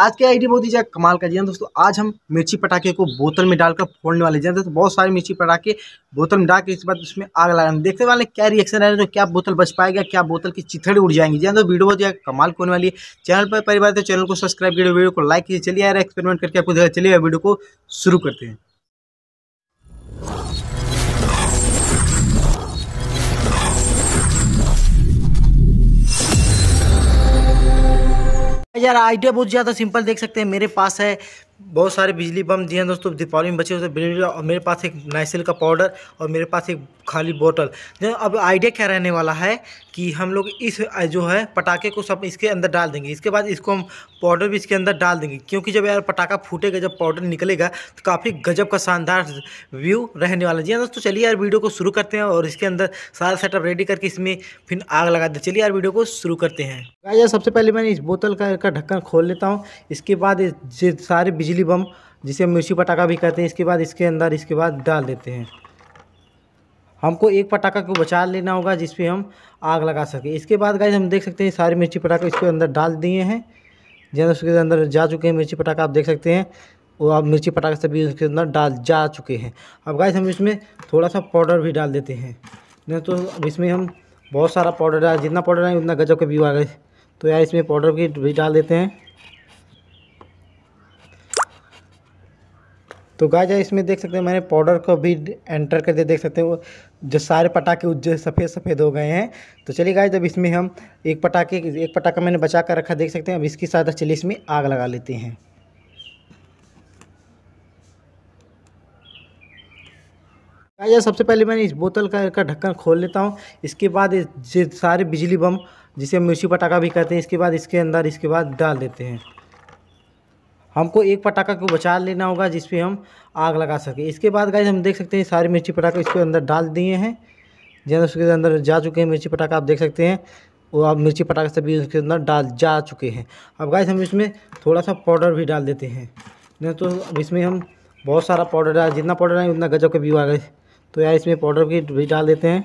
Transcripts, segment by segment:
आज के आइडिया बहुत ही ज़्यादा कमाल का जी दोस्तों आज हम मिर्ची पटाखे को बोतल में डालकर फोड़ने वाले जी दोस्तों बहुत सारे मिर्ची पटाखे बोतल में डाल के इसके बाद उसमें आग लगा देखने वाले क्या रिएक्शन है तो क्या बोतल बच पाएगा क्या बोतल की चिथड़ी उड़ जाएंगी जी दोस्तों वीडियो बहुत ज़्यादा कमाल होने वाली है चैनल पर परिवार तो चैनल को सब्सक्राइब कीजिए वीडियो को लाइक कीजिए चलिए यार एक्सपेरिमेंट करके आपको चलिए वीडियो को शुरू करते हैं यार आइडिया बहुत ज़्यादा सिंपल देख सकते हैं मेरे पास है बहुत सारे बिजली बम दिए हैं दोस्तों दीपावली में बचे हुए बिजली और मेरे पास एक नाइसिल का पाउडर और मेरे पास एक खाली बोतल जो अब आइडिया क्या रहने वाला है कि हम लोग इस जो है पटाखे को सब इसके अंदर डाल देंगे इसके बाद इसको हम पाउडर भी इसके अंदर डाल देंगे क्योंकि जब यार पटाखा फूटेगा जब पाउडर निकलेगा तो काफ़ी गजब का शानदार व्यू रहने वाला जी हाँ दोस्तों चलिए यार वीडियो को शुरू करते हैं और इसके अंदर सारा सेटअप रेडी करके इसमें फिर आग लगा दे चलिए यार वीडियो को शुरू करते हैं यार सबसे पहले मैंने इस बोतल का ढक्कन खोल लेता हूँ इसके बाद सारे बिजली बिजली बम जिसे हम मिर्ची पटाखा भी कहते हैं इसके बाद इसके अंदर इसके बाद डाल देते हैं हमको एक पटाखा को बचा लेना होगा जिस पे हम आग लगा सकें इसके बाद गाइज हम देख सकते हैं सारे मिर्ची पटाखे इसके अंदर डाल दिए हैं जैसे उसके अंदर जा चुके हैं मिर्ची पटाखा आप देख सकते हैं वो आप मिर्ची पटाखा सभी उसके अंदर डाल जा चुके हैं अब गाइज हम इसमें थोड़ा सा पाउडर भी डाल देते हैं नहीं तो अब इसमें हम बहुत सारा पाउडर डाल जितना पाउडर आए उतना गजब का भी आ गए तो यार इसमें पाउडर भी डाल देते हैं तो गाइज इसमें देख सकते हैं मैंने पाउडर को भी एंटर कर दिया देख सकते हैं जो सारे पटाखे उज्जर सफ़ेद सफ़ेद हो गए हैं तो चलिए गाय जब इसमें हम एक पटाखे एक पटाखा मैंने बचा कर रखा देख सकते हैं अब इसके साथ चलिए इसमें आग लगा लेते हैं गाइज सबसे पहले मैंने इस बोतल का का ढक्कन खोल लेता हूँ इसके बाद इस सारे बिजली बम जिसे हम मिर्ची पटाखा भी कहते हैं इसके बाद इसके अंदर इसके बाद डाल देते हैं हमको एक पटाखा को बचा लेना होगा जिसपे हम आग लगा सके इसके बाद गाइज हम देख सकते हैं सारे मिर्ची पटाखा इसके अंदर डाल दिए हैं जैसे उसके अंदर जा चुके हैं मिर्ची पटाखा आप देख सकते हैं वो आप मिर्ची पटाखा सभी उसके अंदर डाल जा चुके हैं अब गाइज हम इसमें थोड़ा सा पाउडर भी डाल देते हैं नहीं तो अब इसमें हम बहुत सारा पाउडर डाल जितना पाउडर है उतना गजब का व्यू आ गए तो यार इसमें पाउडर भी डाल देते हैं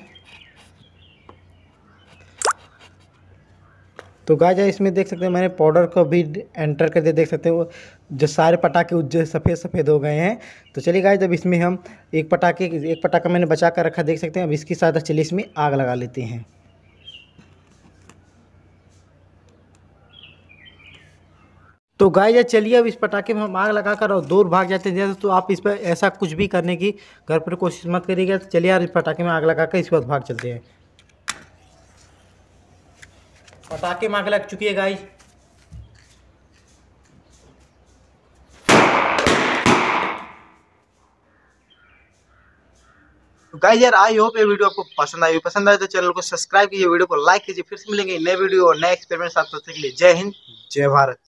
तो गाजा इसमें देख सकते हैं मैंने पाउडर को भी एंटर कर दिया देख सकते हैं वो जो सारे पटाखे जो सफ़ेद सफ़ेद हो गए हैं तो चलिए गाय जब इसमें हम एक पटाखे एक पटाखा मैंने बचा कर रखा देख सकते हैं अब इसकी सहायता चलिए इसमें आग लगा लेते हैं तो गाय चलिए अब इस पटाखे में हम आग लगा कर और दूर भाग जाते हैं तो आप इस पर ऐसा कुछ भी करने की घर पर कोशिश मत करिएगा तो चलिए यार इस पटाखे में आग लगा कर इसके बाद भाग चलते हैं पटाखे मांग लग चुकी है गाइस तो गाइस यार आई होप ये वीडियो आपको पसंद आई पसंद आए तो चैनल को सब्सक्राइब कीजिए वीडियो को लाइक कीजिए फिर से मिलेंगे नए वीडियो और नए एक्सपेरिमेंट साथ के लिए जय हिंद जय भारत